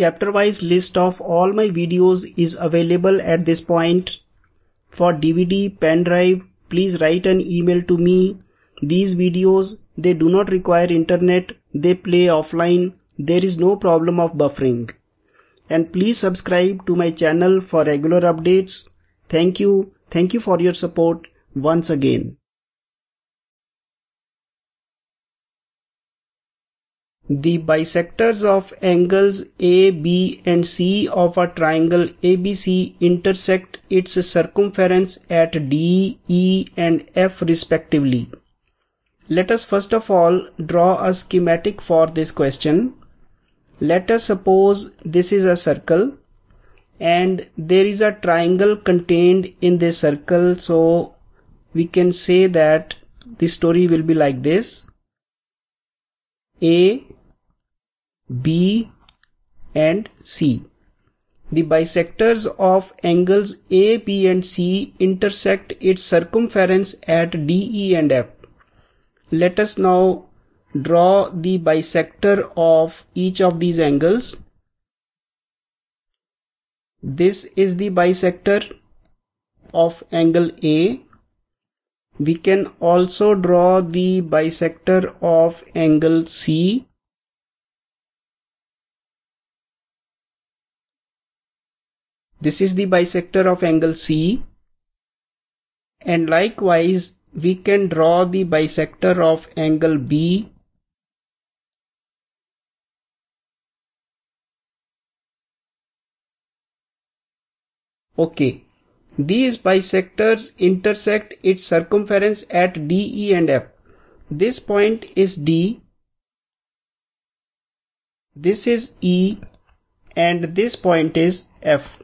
chapter wise list of all my videos is available at this point. For DVD, pen drive, please write an email to me. These videos, they do not require internet, they play offline, there is no problem of buffering. And please subscribe to my channel for regular updates. Thank you. Thank you for your support once again. the bisectors of angles A, B and C of a triangle ABC intersect its circumference at D, E and F respectively. Let us first of all draw a schematic for this question. Let us suppose this is a circle and there is a triangle contained in this circle so we can say that the story will be like this. A B and C. The bisectors of angles A, B and C intersect its circumference at D, E and F. Let us now draw the bisector of each of these angles. This is the bisector of angle A. We can also draw the bisector of angle C. This is the bisector of angle C, and likewise we can draw the bisector of angle B Okay, these bisectors intersect its circumference at D, E and F. This point is D, this is E and this point is F.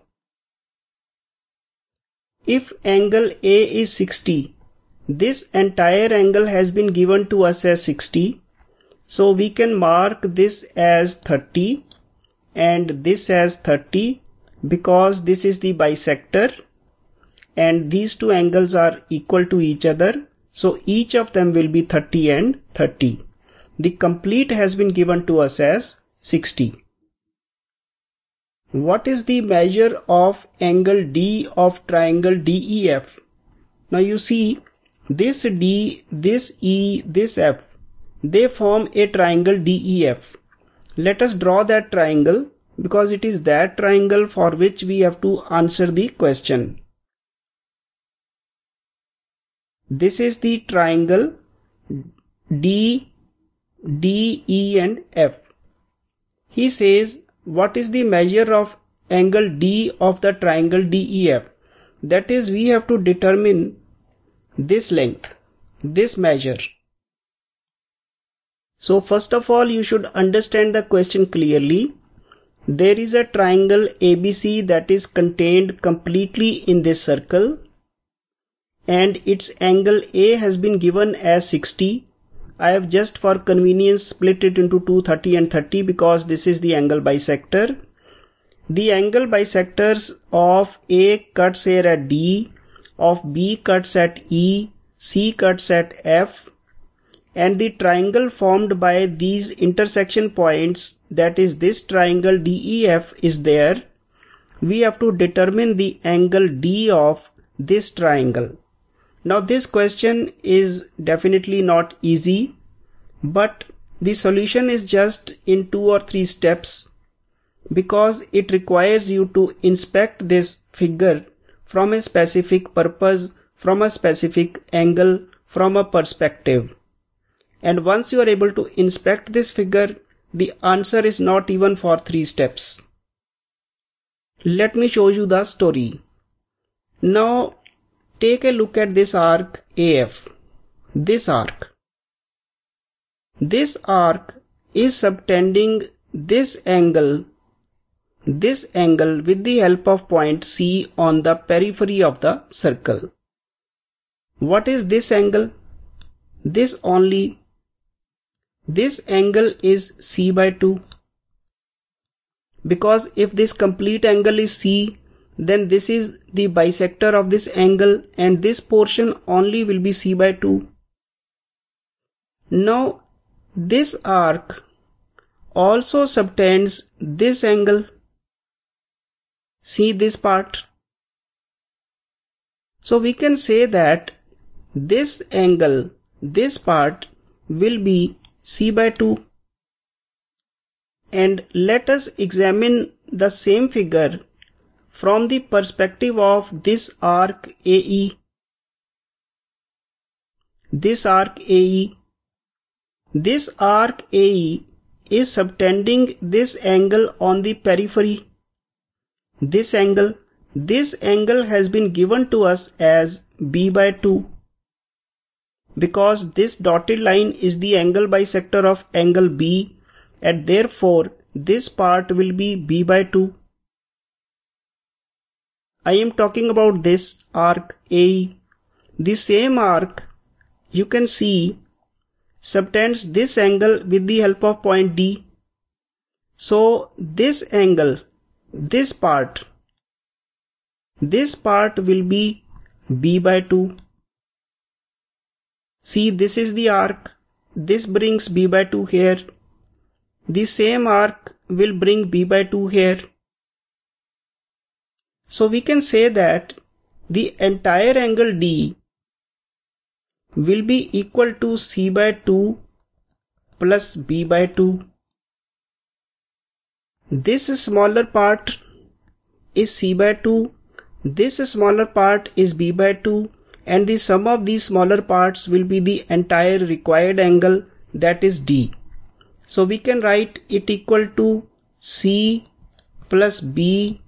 If angle A is 60, this entire angle has been given to us as 60. So we can mark this as 30 and this as 30 because this is the bisector and these two angles are equal to each other. So each of them will be 30 and 30. The complete has been given to us as 60. What is the measure of angle D of triangle DEF? Now you see this D, this E, this F, they form a triangle DEF. Let us draw that triangle because it is that triangle for which we have to answer the question. This is the triangle D, D, E and F. He says what is the measure of angle D of the triangle DEF? That is, we have to determine this length, this measure. So first of all, you should understand the question clearly. There is a triangle ABC that is contained completely in this circle and its angle A has been given as 60 I have just for convenience split it into 230 and 30 because this is the angle bisector. The angle bisectors of A cuts here at D, of B cuts at E, C cuts at F, and the triangle formed by these intersection points, that is this triangle DEF is there. We have to determine the angle D of this triangle. Now this question is definitely not easy, but the solution is just in two or three steps because it requires you to inspect this figure from a specific purpose, from a specific angle, from a perspective. And once you are able to inspect this figure, the answer is not even for three steps. Let me show you the story. Now take a look at this arc AF. This arc. This arc is subtending this angle this angle with the help of point C on the periphery of the circle. What is this angle? This only. This angle is C by 2. Because if this complete angle is C, then this is the bisector of this angle and this portion only will be c by 2. Now this arc also subtends this angle. See this part. So we can say that this angle, this part will be c by 2. And let us examine the same figure from the perspective of this arc AE. This arc AE. This arc AE is subtending this angle on the periphery. This angle. This angle has been given to us as B by 2 because this dotted line is the angle bisector of angle B and therefore this part will be B by 2 I am talking about this arc A. The same arc you can see subtends this angle with the help of point D. So this angle, this part, this part will be B by 2. See this is the arc, this brings B by 2 here. The same arc will bring B by 2 here. So we can say that the entire angle D will be equal to C by 2 plus B by 2. This smaller part is C by 2, this smaller part is B by 2 and the sum of these smaller parts will be the entire required angle that is D. So we can write it equal to C plus B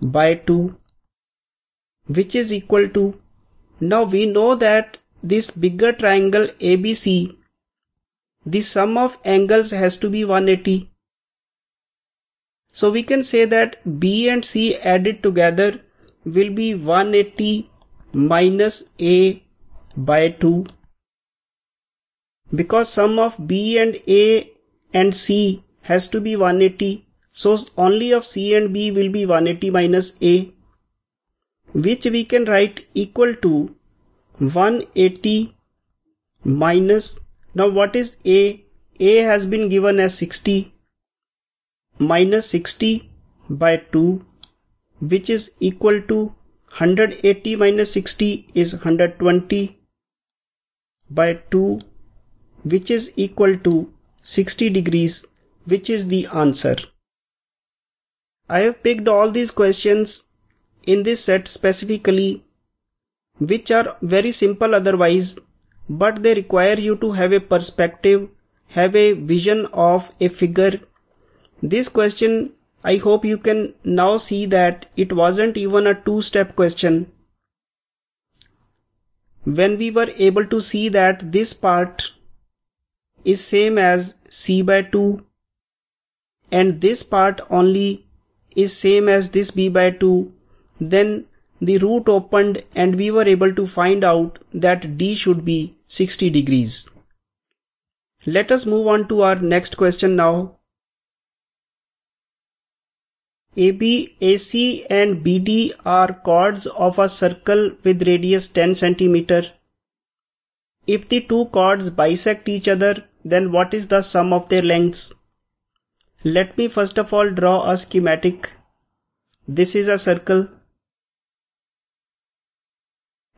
by 2 which is equal to now we know that this bigger triangle ABC the sum of angles has to be 180 so we can say that B and C added together will be 180 minus A by 2 because sum of B and A and C has to be 180 so only of C and B will be 180 minus A, which we can write equal to 180 minus, now what is A? A has been given as 60 minus 60 by 2 which is equal to 180 minus 60 is 120 by 2 which is equal to 60 degrees which is the answer. I have picked all these questions in this set specifically which are very simple otherwise but they require you to have a perspective, have a vision of a figure. This question I hope you can now see that it wasn't even a two-step question. When we were able to see that this part is same as c by 2 and this part only is same as this b by 2, then the root opened and we were able to find out that d should be 60 degrees. Let us move on to our next question now. AB, AC and BD are chords of a circle with radius 10 cm. If the two chords bisect each other, then what is the sum of their lengths? Let me first of all draw a schematic. This is a circle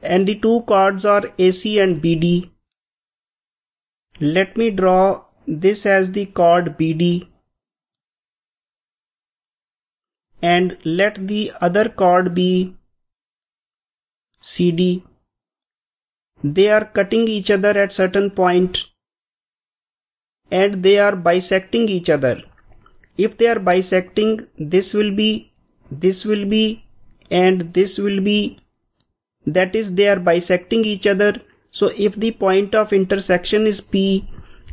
and the two chords are AC and BD. Let me draw this as the chord BD and let the other chord be CD. They are cutting each other at certain point and they are bisecting each other if they are bisecting this will be this will be and this will be that is they are bisecting each other so if the point of intersection is p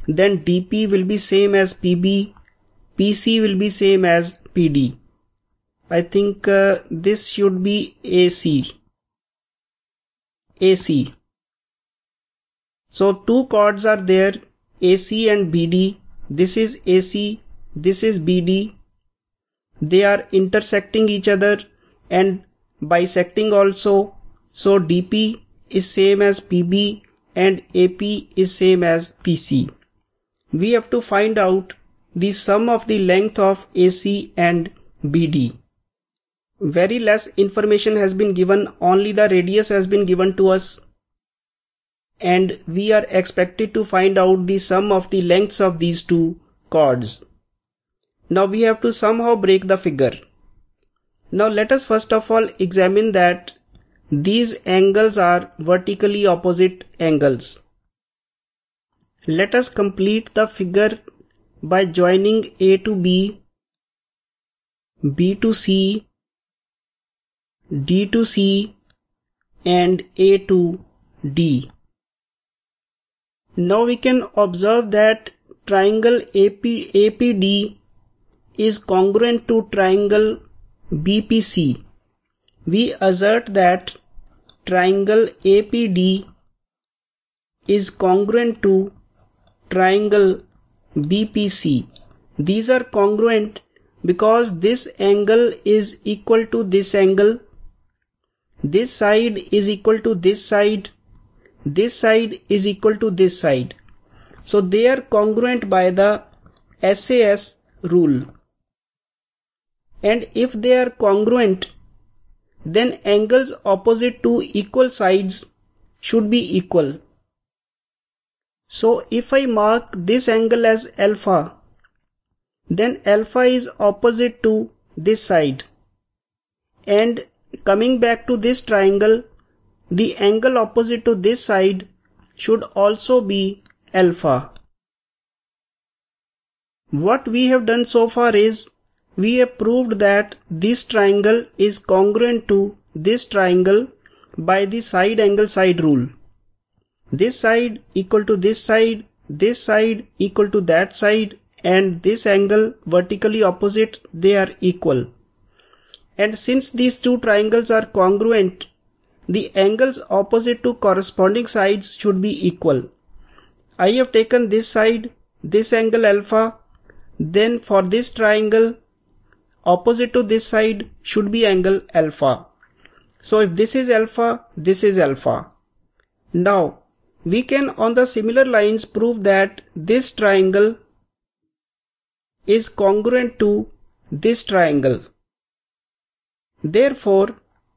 then dp will be same as pb pc will be same as pd i think uh, this should be ac ac so two chords are there ac and bd this is ac this is BD. They are intersecting each other and bisecting also. So DP is same as PB and AP is same as PC. We have to find out the sum of the length of AC and BD. Very less information has been given, only the radius has been given to us and we are expected to find out the sum of the lengths of these two chords. Now we have to somehow break the figure. Now let us first of all examine that these angles are vertically opposite angles. Let us complete the figure by joining A to B, B to C, D to C and A to D. Now we can observe that triangle AP, APD is congruent to triangle BPC, we assert that triangle APD is congruent to triangle BPC. These are congruent because this angle is equal to this angle, this side is equal to this side, this side is equal to this side. So they are congruent by the SAS rule and if they are congruent then angles opposite to equal sides should be equal. So if I mark this angle as alpha then alpha is opposite to this side and coming back to this triangle the angle opposite to this side should also be alpha. What we have done so far is we have proved that this triangle is congruent to this triangle by the side angle side rule. This side equal to this side, this side equal to that side and this angle vertically opposite they are equal. And since these two triangles are congruent, the angles opposite to corresponding sides should be equal. I have taken this side, this angle alpha, then for this triangle opposite to this side should be angle alpha. So if this is alpha, this is alpha. Now we can on the similar lines prove that this triangle is congruent to this triangle. Therefore,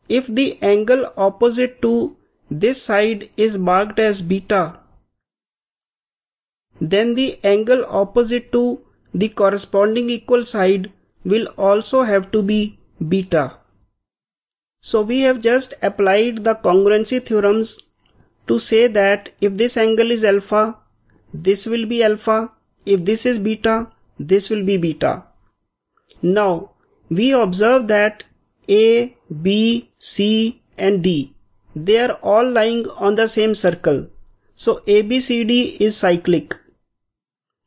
if the angle opposite to this side is marked as beta, then the angle opposite to the corresponding equal side will also have to be beta. So we have just applied the congruency theorems to say that if this angle is alpha, this will be alpha. If this is beta, this will be beta. Now we observe that A, B, C and D, they are all lying on the same circle. So ABCD is cyclic,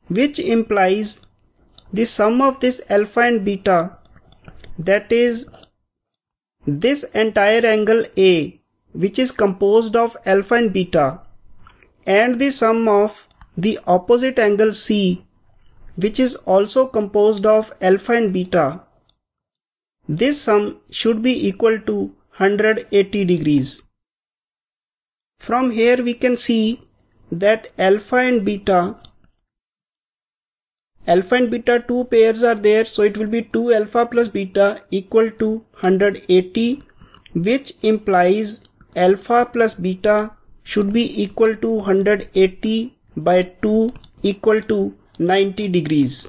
which implies the sum of this alpha and beta that is this entire angle A which is composed of alpha and beta and the sum of the opposite angle C which is also composed of alpha and beta. This sum should be equal to 180 degrees. From here we can see that alpha and beta Alpha and beta, two pairs are there. So it will be 2 alpha plus beta equal to 180, which implies alpha plus beta should be equal to 180 by 2 equal to 90 degrees.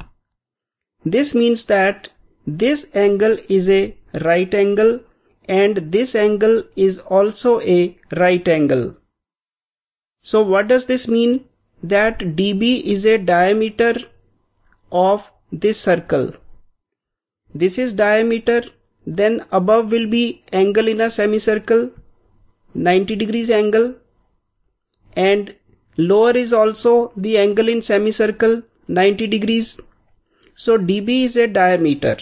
This means that this angle is a right angle and this angle is also a right angle. So what does this mean? That dB is a diameter of this circle. This is diameter, then above will be angle in a semicircle, 90 degrees angle, and lower is also the angle in semicircle, 90 degrees. So dB is a diameter.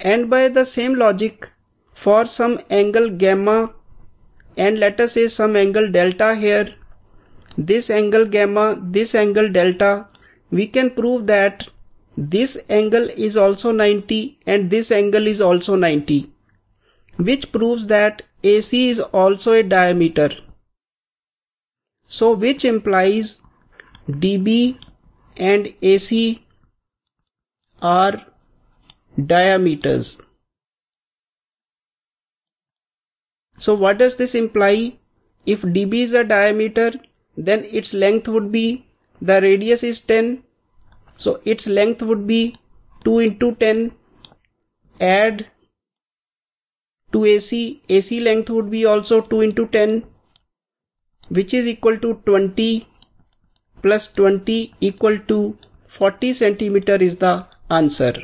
And by the same logic, for some angle gamma and let us say some angle delta here, this angle gamma, this angle delta, we can prove that this angle is also 90 and this angle is also 90 which proves that AC is also a diameter. So which implies DB and AC are diameters. So what does this imply? If DB is a diameter then its length would be the radius is 10 so its length would be 2 into 10 add 2 AC. AC length would be also 2 into 10 which is equal to 20 plus 20 equal to 40 centimeter is the answer.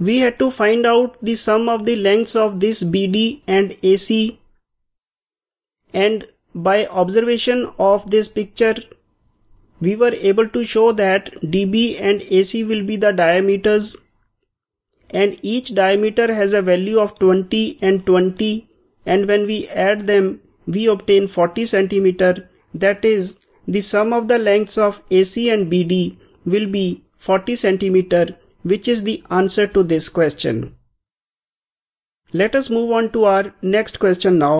We had to find out the sum of the lengths of this BD and AC and by observation of this picture we were able to show that dB and AC will be the diameters and each diameter has a value of 20 and 20 and when we add them we obtain 40 centimeter that is the sum of the lengths of AC and BD will be 40 centimeter which is the answer to this question. Let us move on to our next question now.